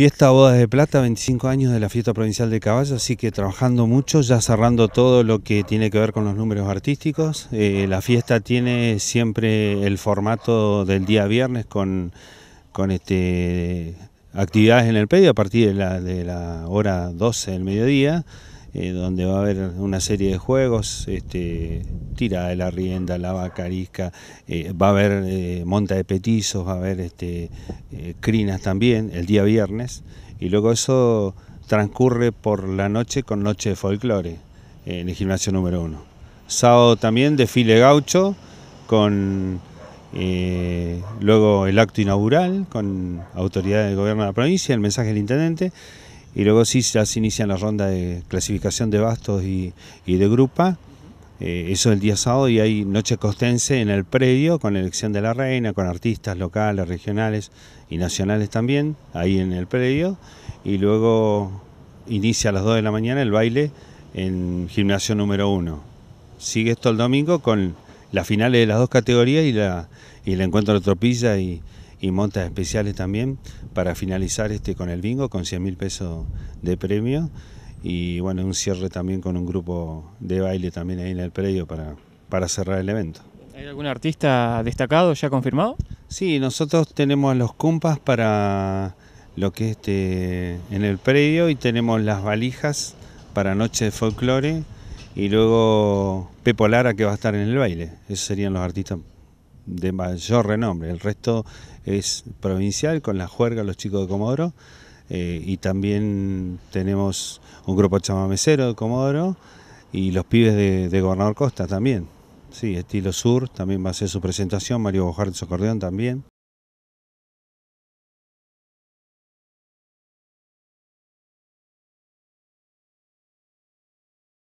Fiesta Bodas de Plata, 25 años de la Fiesta Provincial de Caballo, así que trabajando mucho, ya cerrando todo lo que tiene que ver con los números artísticos. Eh, la fiesta tiene siempre el formato del día viernes con, con este, actividades en el pedio a partir de la, de la hora 12 del mediodía. Eh, donde va a haber una serie de juegos, este, tirada de la rienda, la carisca, eh, va a haber eh, monta de petizos, va a haber este, crinas también el día viernes, y luego eso transcurre por la noche con Noche de Folclore en el gimnasio número uno. Sábado también desfile gaucho con luego el acto inaugural con autoridades del gobierno de la provincia, el mensaje del intendente y luego sí ya se inicia la ronda de clasificación de bastos y, de grupa. Eso eh, eso el día sábado y hay noche costense en el predio con elección de la reina, con artistas locales, regionales y nacionales también, ahí en el predio. Y luego inicia a las 2 de la mañana el baile en gimnasio número 1. Sigue esto el domingo con las finales de las dos categorías y, la, y el encuentro de tropilla y, y montas especiales también para finalizar este con el bingo con 100 mil pesos de premio y bueno, un cierre también con un grupo de baile también ahí en el predio para, para cerrar el evento. ¿Hay algún artista destacado ya confirmado? Sí, nosotros tenemos los compas para lo que esté en el predio y tenemos las valijas para Noche de Folclore y luego Pepo Lara que va a estar en el baile. Esos serían los artistas de mayor renombre. El resto es provincial, con la juerga, los chicos de Comodoro. Eh, y también tenemos un grupo chamamecero de Comodoro y los pibes de, Gobernador Costa también. Sí, Estilo Sur también va a hacer su presentación, Mario Bojar de su acordeón también.